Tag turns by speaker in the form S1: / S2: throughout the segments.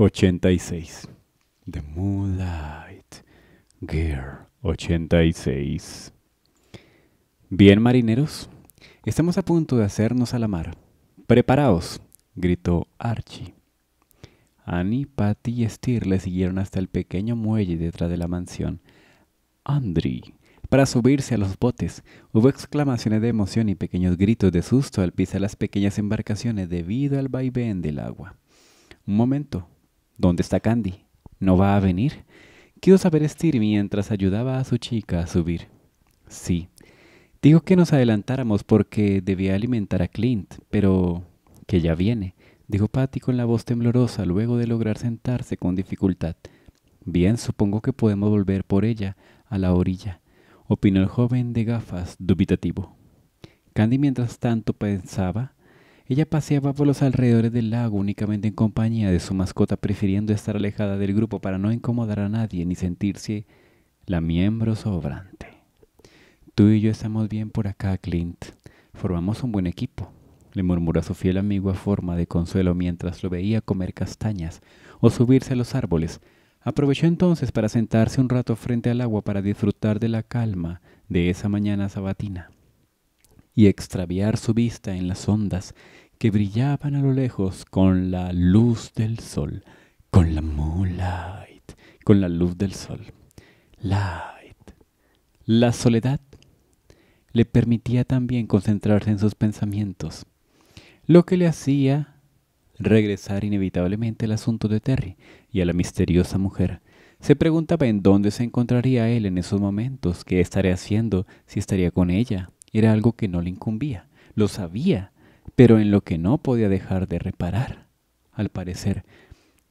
S1: 86. The Moonlight Gear. 86. Bien, marineros, estamos a punto de hacernos a la mar. Preparaos, gritó Archie. Annie, Patty y Steer le siguieron hasta el pequeño muelle detrás de la mansión. ¡Andry! para subirse a los botes, hubo exclamaciones de emoción y pequeños gritos de susto al pisar las pequeñas embarcaciones debido al vaivén del agua. Un momento, ¿Dónde está Candy? ¿No va a venir? Quiero saber Steer mientras ayudaba a su chica a subir. Sí. Dijo que nos adelantáramos porque debía alimentar a Clint, pero que ya viene, dijo Patty con la voz temblorosa luego de lograr sentarse con dificultad. Bien, supongo que podemos volver por ella a la orilla, opinó el joven de gafas dubitativo. Candy mientras tanto pensaba ella paseaba por los alrededores del lago únicamente en compañía de su mascota, prefiriendo estar alejada del grupo para no incomodar a nadie ni sentirse la miembro sobrante. Tú y yo estamos bien por acá, Clint. Formamos un buen equipo, le murmuró su fiel amigo a forma de consuelo mientras lo veía comer castañas o subirse a los árboles. Aprovechó entonces para sentarse un rato frente al agua para disfrutar de la calma de esa mañana sabatina y extraviar su vista en las ondas que brillaban a lo lejos con la luz del sol, con la moonlight, con la luz del sol. Light. La soledad le permitía también concentrarse en sus pensamientos, lo que le hacía regresar inevitablemente al asunto de Terry y a la misteriosa mujer. Se preguntaba en dónde se encontraría él en esos momentos, qué estaría haciendo, si estaría con ella, era algo que no le incumbía, lo sabía, pero en lo que no podía dejar de reparar. Al parecer,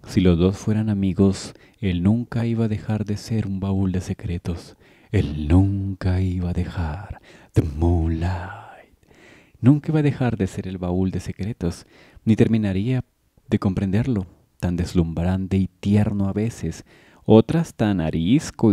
S1: si los dos fueran amigos, él nunca iba a dejar de ser un baúl de secretos. Él nunca iba a dejar The Moonlight. Nunca iba a dejar de ser el baúl de secretos, ni terminaría de comprenderlo, tan deslumbrante y tierno a veces, otras tan arisco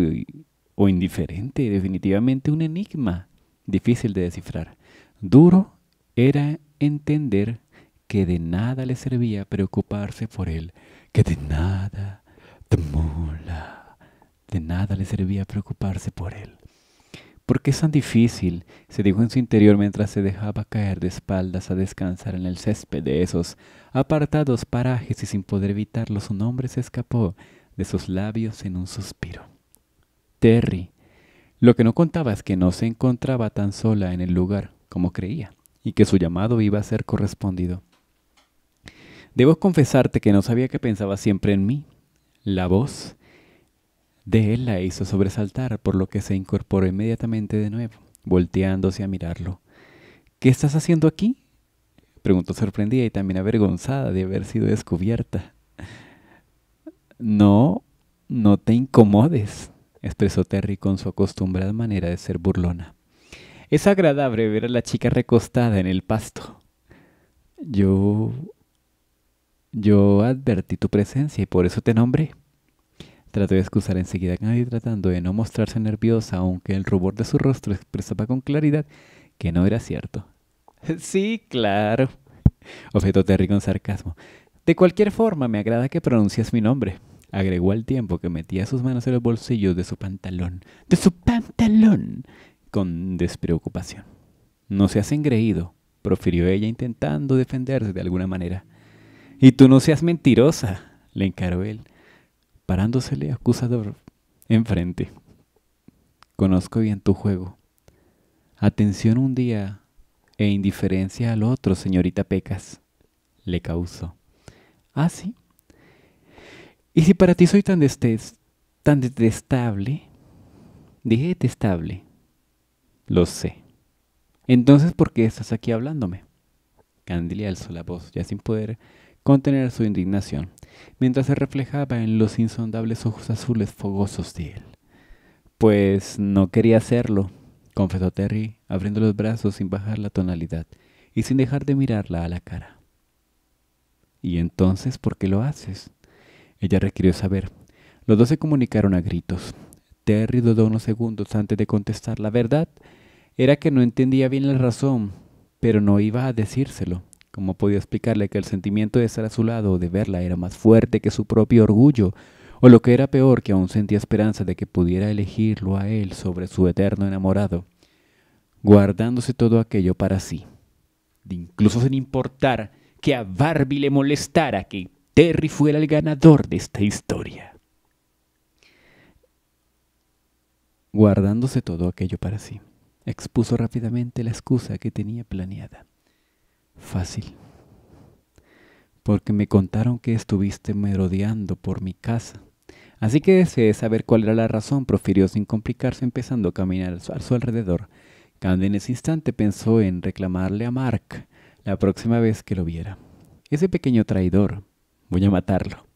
S1: o indiferente, definitivamente un enigma difícil de descifrar. Duro era entender que de nada le servía preocuparse por él, que de nada te de nada le servía preocuparse por él. ¿Por qué es tan difícil? se dijo en su interior mientras se dejaba caer de espaldas a descansar en el césped de esos apartados parajes y sin poder evitarlo su nombre se escapó de sus labios en un suspiro. Terry, lo que no contaba es que no se encontraba tan sola en el lugar como creía, y que su llamado iba a ser correspondido. Debo confesarte que no sabía que pensaba siempre en mí. La voz de él la hizo sobresaltar, por lo que se incorporó inmediatamente de nuevo, volteándose a mirarlo. ¿Qué estás haciendo aquí? preguntó sorprendida y también avergonzada de haber sido descubierta. No, no te incomodes, expresó Terry con su acostumbrada manera de ser burlona. Es agradable ver a la chica recostada en el pasto. Yo... Yo advertí tu presencia y por eso te nombré. Trató de excusar enseguida a nadie tratando de no mostrarse nerviosa, aunque el rubor de su rostro expresaba con claridad que no era cierto. Sí, claro, objetó Terry con sarcasmo. De cualquier forma, me agrada que pronuncies mi nombre agregó al tiempo que metía sus manos en los bolsillos de su pantalón, de su pantalón, con despreocupación. No seas engreído, profirió ella intentando defenderse de alguna manera. Y tú no seas mentirosa, le encaró él, parándosele acusador enfrente. Conozco bien tu juego. Atención un día e indiferencia al otro, señorita Pecas, le causó. Ah, sí, y si para ti soy tan, detestable, dije detestable, lo sé. Entonces, ¿por qué estás aquí hablándome? le alzó la voz, ya sin poder contener su indignación, mientras se reflejaba en los insondables ojos azules fogosos de él. Pues no quería hacerlo, confesó Terry, abriendo los brazos sin bajar la tonalidad y sin dejar de mirarla a la cara. ¿Y entonces por qué lo haces? Ella requirió saber. Los dos se comunicaron a gritos. Terry dudó unos segundos antes de contestar. La verdad era que no entendía bien la razón, pero no iba a decírselo. ¿Cómo podía explicarle que el sentimiento de estar a su lado o de verla era más fuerte que su propio orgullo? O lo que era peor, que aún sentía esperanza de que pudiera elegirlo a él sobre su eterno enamorado, guardándose todo aquello para sí. Incluso sin importar que a Barbie le molestara que Terry fuera el ganador de esta historia. Guardándose todo aquello para sí, expuso rápidamente la excusa que tenía planeada. Fácil. Porque me contaron que estuviste merodeando por mi casa. Así que deseé saber cuál era la razón, profirió sin complicarse, empezando a caminar a su alrededor. Candy en ese instante pensó en reclamarle a Mark la próxima vez que lo viera. Ese pequeño traidor Voy a matarlo.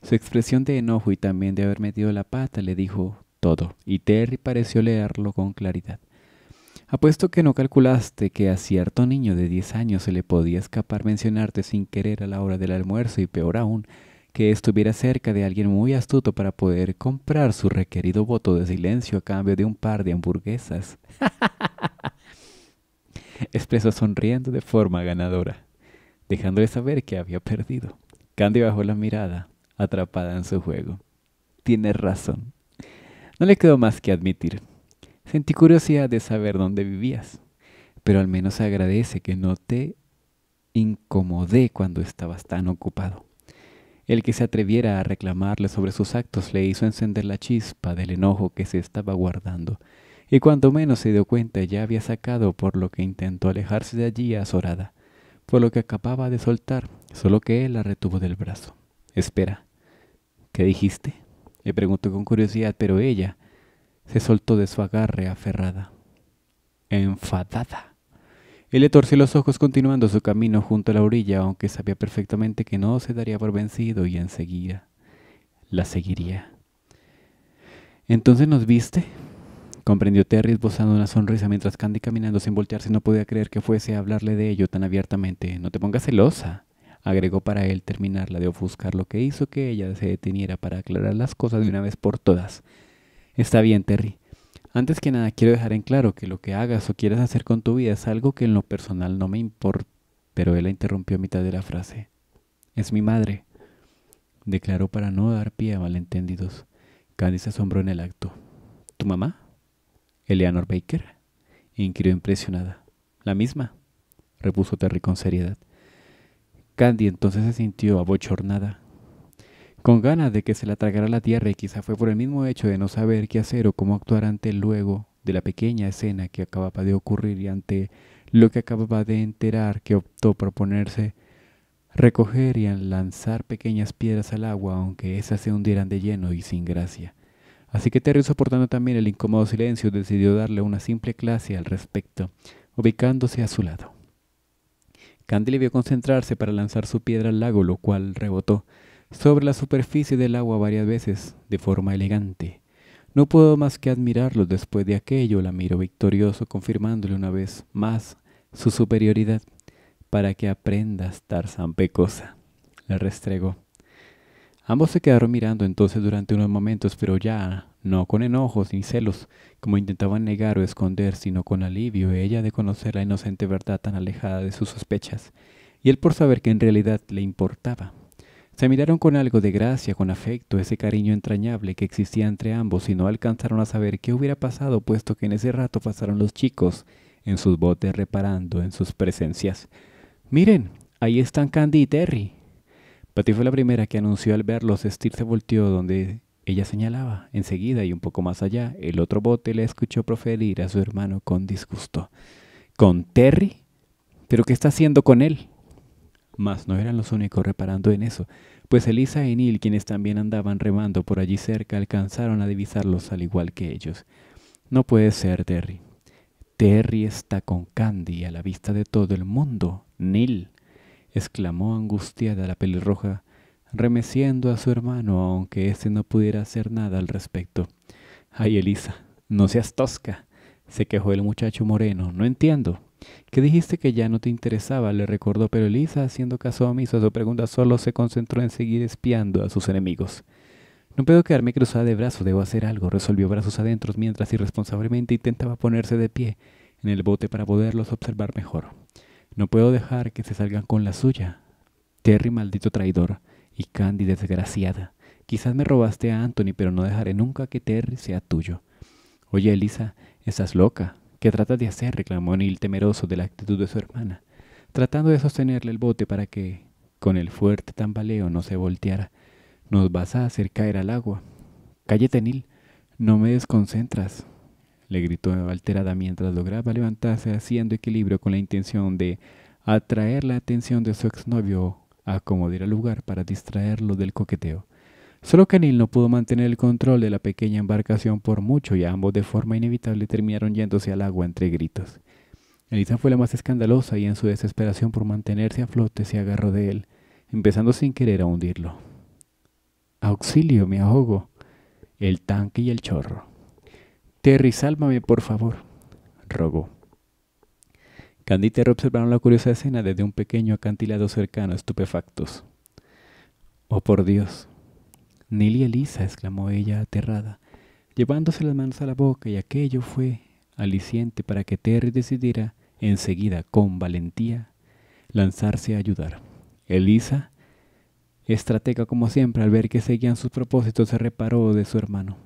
S1: Su expresión de enojo y también de haber metido la pata le dijo todo, y Terry pareció leerlo con claridad. Apuesto que no calculaste que a cierto niño de 10 años se le podía escapar mencionarte sin querer a la hora del almuerzo y peor aún, que estuviera cerca de alguien muy astuto para poder comprar su requerido voto de silencio a cambio de un par de hamburguesas. Expresó sonriendo de forma ganadora, dejándole saber que había perdido. Candy bajó la mirada, atrapada en su juego. —Tienes razón. No le quedó más que admitir. Sentí curiosidad de saber dónde vivías, pero al menos agradece que no te incomodé cuando estabas tan ocupado. El que se atreviera a reclamarle sobre sus actos le hizo encender la chispa del enojo que se estaba guardando, y cuanto menos se dio cuenta ya había sacado por lo que intentó alejarse de allí azorada fue lo que acababa de soltar, solo que él la retuvo del brazo. Espera, ¿qué dijiste? Le preguntó con curiosidad, pero ella se soltó de su agarre aferrada. Enfadada. Él le torció los ojos continuando su camino junto a la orilla, aunque sabía perfectamente que no se daría por vencido y enseguida la seguiría. ¿Entonces nos viste? Comprendió Terry esbozando una sonrisa mientras Candy caminando sin voltearse no podía creer que fuese a hablarle de ello tan abiertamente. No te pongas celosa, agregó para él terminarla de ofuscar, lo que hizo que ella se deteniera para aclarar las cosas de una vez por todas. Está bien, Terry. Antes que nada, quiero dejar en claro que lo que hagas o quieras hacer con tu vida es algo que en lo personal no me importa. Pero él la interrumpió a mitad de la frase. Es mi madre, declaró para no dar pie a malentendidos. Candy se asombró en el acto. ¿Tu mamá? Eleanor Baker, inquirió impresionada. La misma, repuso Terry con seriedad. Candy entonces se sintió abochornada, con ganas de que se la tragara la tierra y quizá fue por el mismo hecho de no saber qué hacer o cómo actuar ante luego de la pequeña escena que acababa de ocurrir y ante lo que acababa de enterar que optó por ponerse recoger y lanzar pequeñas piedras al agua aunque esas se hundieran de lleno y sin gracia. Así que Terry, soportando también el incómodo silencio, decidió darle una simple clase al respecto, ubicándose a su lado. Candy le vio concentrarse para lanzar su piedra al lago, lo cual rebotó sobre la superficie del agua varias veces, de forma elegante. No pudo más que admirarlo después de aquello, la miró victorioso, confirmándole una vez más su superioridad. Para que aprenda a estar Pecosa, le restregó. Ambos se quedaron mirando entonces durante unos momentos, pero ya no con enojos ni celos, como intentaban negar o esconder, sino con alivio ella de conocer la inocente verdad tan alejada de sus sospechas, y él por saber que en realidad le importaba. Se miraron con algo de gracia, con afecto, ese cariño entrañable que existía entre ambos y no alcanzaron a saber qué hubiera pasado, puesto que en ese rato pasaron los chicos en sus botes reparando en sus presencias. Miren, ahí están Candy y Terry, Patty fue la primera que anunció al verlos. Steve se volteó donde ella señalaba. Enseguida y un poco más allá, el otro bote le escuchó proferir a su hermano con disgusto. ¿Con Terry? ¿Pero qué está haciendo con él? Mas no eran los únicos reparando en eso, pues Elisa y Neil, quienes también andaban remando por allí cerca, alcanzaron a divisarlos al igual que ellos. No puede ser, Terry. Terry está con Candy a la vista de todo el mundo. Neil, exclamó angustiada la pelirroja, remeciendo a su hermano, aunque éste no pudiera hacer nada al respecto. Ay, Elisa, no seas tosca, se quejó el muchacho moreno. No entiendo. ¿Qué dijiste que ya no te interesaba? le recordó, pero Elisa, haciendo caso omiso a su pregunta, solo se concentró en seguir espiando a sus enemigos. No puedo quedarme cruzada de brazos, debo hacer algo, resolvió brazos adentro mientras irresponsablemente intentaba ponerse de pie en el bote para poderlos observar mejor. No puedo dejar que se salgan con la suya. Terry, maldito traidor, y Candy, desgraciada. Quizás me robaste a Anthony, pero no dejaré nunca que Terry sea tuyo. Oye, Elisa, estás loca. ¿Qué tratas de hacer? reclamó Neil temeroso de la actitud de su hermana, tratando de sostenerle el bote para que, con el fuerte tambaleo, no se volteara. Nos vas a hacer caer al agua. Cállate, Neil. No me desconcentras le gritó alterada mientras lograba levantarse haciendo equilibrio con la intención de atraer la atención de su exnovio, acomodar el lugar para distraerlo del coqueteo. Solo Canil no pudo mantener el control de la pequeña embarcación por mucho y ambos de forma inevitable terminaron yéndose al agua entre gritos. Elisa fue la más escandalosa y en su desesperación por mantenerse a flote se agarró de él, empezando sin querer a hundirlo. Auxilio, me ahogo. El tanque y el chorro. Terry, sálvame, por favor, rogó. Candy y Terry observaron la curiosa escena desde un pequeño acantilado cercano, estupefactos. Oh, por Dios. y Elisa, exclamó ella aterrada, llevándose las manos a la boca, y aquello fue aliciente para que Terry decidiera enseguida, con valentía, lanzarse a ayudar. Elisa, estratega como siempre, al ver que seguían sus propósitos, se reparó de su hermano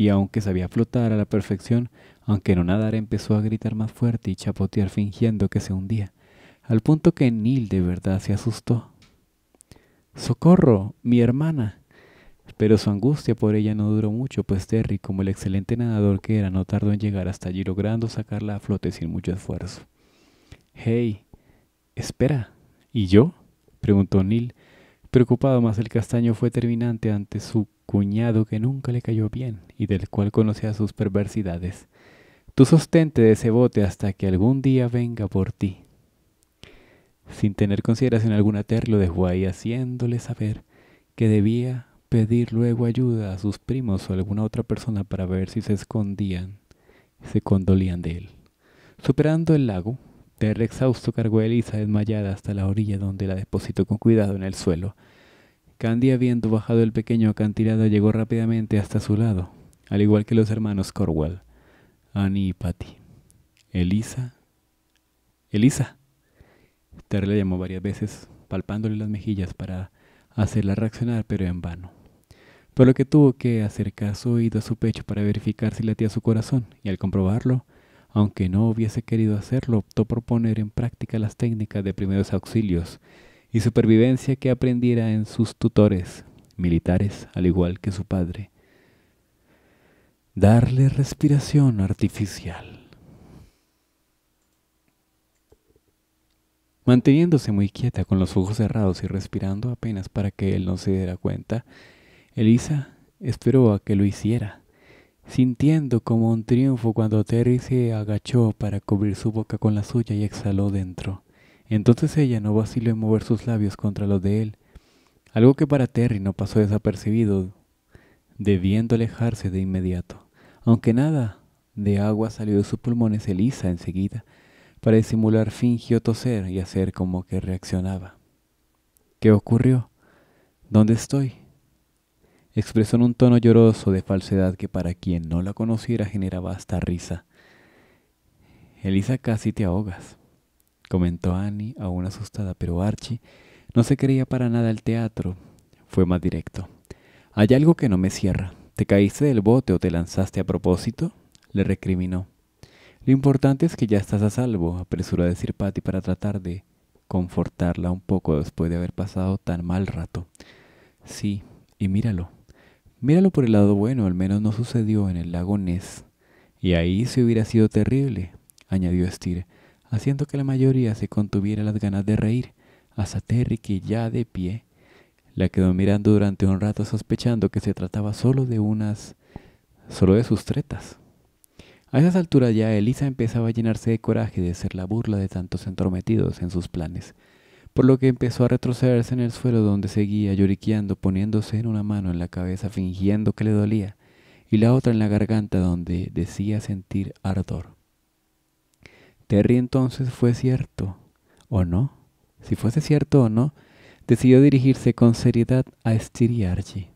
S1: y aunque sabía flotar a la perfección, aunque no nadara empezó a gritar más fuerte y chapotear fingiendo que se hundía, al punto que Neil de verdad se asustó. ¡Socorro! ¡Mi hermana! Pero su angustia por ella no duró mucho, pues Terry, como el excelente nadador que era, no tardó en llegar hasta allí logrando sacarla a flote sin mucho esfuerzo. Hey, espera, ¿y yo? preguntó Neil. Preocupado más el castaño fue terminante ante su cuñado que nunca le cayó bien y del cual conocía sus perversidades. Tú sostente de ese bote hasta que algún día venga por ti. Sin tener consideración alguna, Ter lo dejó ahí haciéndole saber que debía pedir luego ayuda a sus primos o a alguna otra persona para ver si se escondían, se condolían de él. Superando el lago, Ter exhausto cargó a Elisa desmayada hasta la orilla donde la depositó con cuidado en el suelo. Candy, habiendo bajado el pequeño acantilado, llegó rápidamente hasta su lado, al igual que los hermanos Corwell, Annie y Patty. Elisa. Elisa. Terry le llamó varias veces, palpándole las mejillas para hacerla reaccionar, pero en vano. Por lo que tuvo que acercar su oído a su pecho para verificar si latía su corazón, y al comprobarlo, aunque no hubiese querido hacerlo, optó por poner en práctica las técnicas de primeros auxilios y supervivencia que aprendiera en sus tutores, militares al igual que su padre. Darle respiración artificial. Manteniéndose muy quieta con los ojos cerrados y respirando apenas para que él no se diera cuenta, Elisa esperó a que lo hiciera, sintiendo como un triunfo cuando Terry se agachó para cubrir su boca con la suya y exhaló dentro. Entonces ella no vaciló en mover sus labios contra los de él, algo que para Terry no pasó desapercibido, debiendo alejarse de inmediato, aunque nada de agua salió de sus pulmones Elisa enseguida. Para disimular fingió toser y hacer como que reaccionaba. ¿Qué ocurrió? ¿Dónde estoy? Expresó en un tono lloroso de falsedad que para quien no la conociera generaba hasta risa. Elisa, casi te ahogas comentó Annie, aún asustada, pero Archie no se creía para nada el teatro. Fue más directo. Hay algo que no me cierra. ¿Te caíste del bote o te lanzaste a propósito? le recriminó. Lo importante es que ya estás a salvo, apresuró a decir Patty para tratar de confortarla un poco después de haber pasado tan mal rato. Sí, y míralo. Míralo por el lado bueno, al menos no sucedió en el lago Ness. Y ahí se hubiera sido terrible, añadió estire haciendo que la mayoría se contuviera las ganas de reír, hasta Terry que ya de pie la quedó mirando durante un rato sospechando que se trataba solo de unas... solo de sus tretas. A esas alturas ya Elisa empezaba a llenarse de coraje de ser la burla de tantos entrometidos en sus planes, por lo que empezó a retrocederse en el suelo donde seguía lloriqueando poniéndose en una mano en la cabeza fingiendo que le dolía y la otra en la garganta donde decía sentir ardor. Terry entonces fue cierto, ¿o no? Si fuese cierto o no, decidió dirigirse con seriedad a Archie.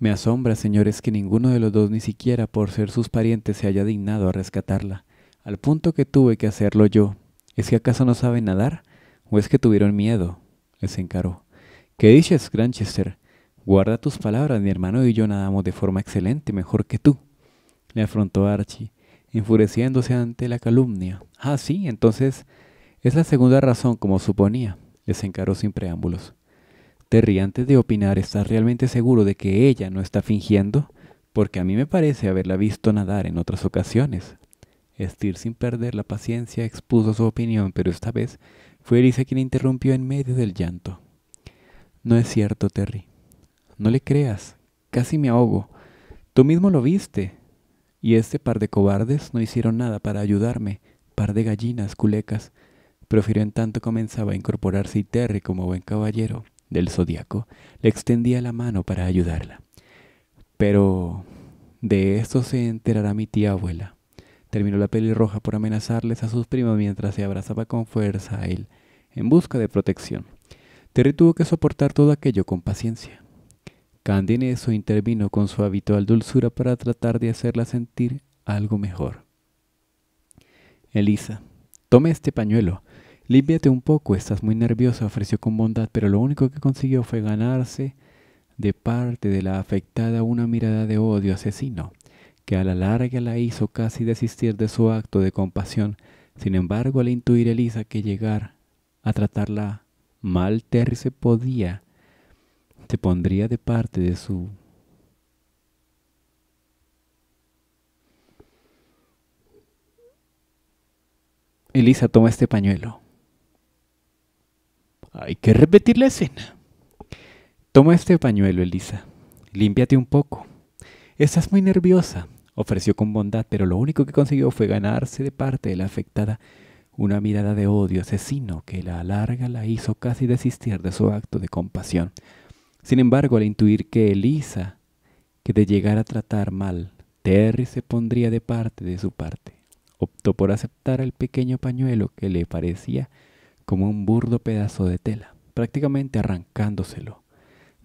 S1: Me asombra, señores, que ninguno de los dos ni siquiera por ser sus parientes se haya dignado a rescatarla, al punto que tuve que hacerlo yo. ¿Es que acaso no saben nadar? ¿O es que tuvieron miedo? les encaró. ¿Qué dices, Granchester? Guarda tus palabras, mi hermano y yo nadamos de forma excelente, mejor que tú. Le afrontó Archie enfureciéndose ante la calumnia. Ah, sí, entonces es la segunda razón, como suponía, les encaró sin preámbulos. Terry, antes de opinar, ¿estás realmente seguro de que ella no está fingiendo? Porque a mí me parece haberla visto nadar en otras ocasiones. Estir, sin perder la paciencia, expuso su opinión, pero esta vez fue Elisa quien interrumpió en medio del llanto. No es cierto, Terry. No le creas. Casi me ahogo. Tú mismo lo viste. Y este par de cobardes no hicieron nada para ayudarme, par de gallinas culecas. Profirió en tanto comenzaba a incorporarse y Terry, como buen caballero del zodiaco, le extendía la mano para ayudarla. Pero de esto se enterará mi tía abuela. Terminó la pelirroja por amenazarles a sus primos mientras se abrazaba con fuerza a él, en busca de protección. Terry tuvo que soportar todo aquello con paciencia. Candy en eso intervino con su habitual dulzura para tratar de hacerla sentir algo mejor. Elisa, tome este pañuelo. Límpiate un poco, estás muy nerviosa, ofreció con bondad, pero lo único que consiguió fue ganarse de parte de la afectada una mirada de odio asesino, que a la larga la hizo casi desistir de su acto de compasión. Sin embargo, al intuir Elisa que llegar a tratarla mal, Terry se podía te pondría de parte de su Elisa toma este pañuelo. Hay que repetir la escena. Toma este pañuelo, Elisa. Límpiate un poco. Estás muy nerviosa, ofreció con bondad, pero lo único que consiguió fue ganarse de parte de la afectada una mirada de odio asesino que la alarga la hizo casi desistir de su acto de compasión. Sin embargo, al intuir que Elisa, que de llegar a tratar mal, Terry se pondría de parte de su parte, optó por aceptar el pequeño pañuelo que le parecía como un burdo pedazo de tela, prácticamente arrancándoselo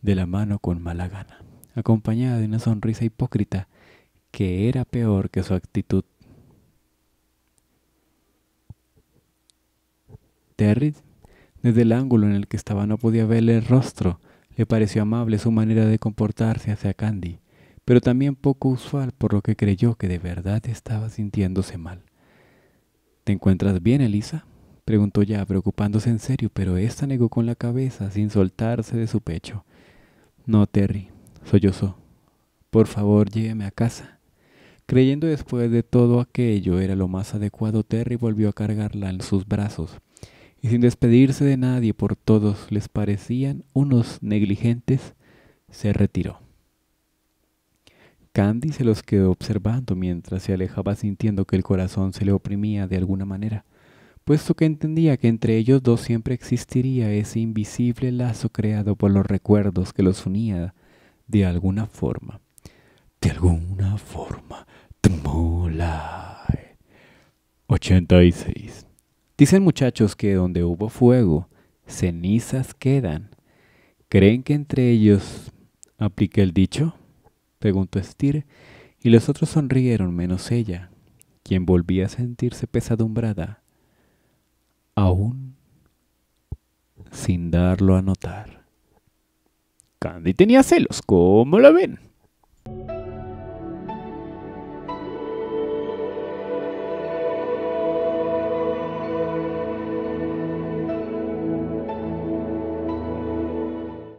S1: de la mano con mala gana, acompañada de una sonrisa hipócrita que era peor que su actitud. Terry, desde el ángulo en el que estaba, no podía verle el rostro le pareció amable su manera de comportarse hacia Candy, pero también poco usual por lo que creyó que de verdad estaba sintiéndose mal. ¿Te encuentras bien, Elisa? preguntó ya, preocupándose en serio, pero ésta negó con la cabeza, sin soltarse de su pecho. No, Terry, sollozó. Por favor, lléveme a casa. Creyendo después de todo aquello era lo más adecuado, Terry volvió a cargarla en sus brazos, y sin despedirse de nadie por todos les parecían unos negligentes, se retiró. Candy se los quedó observando mientras se alejaba sintiendo que el corazón se le oprimía de alguna manera, puesto que entendía que entre ellos dos siempre existiría ese invisible lazo creado por los recuerdos que los unía de alguna forma. De alguna forma. TMOLAE. 86. Dicen muchachos que donde hubo fuego, cenizas quedan. ¿Creen que entre ellos aplique el dicho? preguntó Estir, y los otros sonrieron menos ella, quien volvía a sentirse pesadumbrada, aún sin darlo a notar. Candy tenía celos, ¿cómo la ven?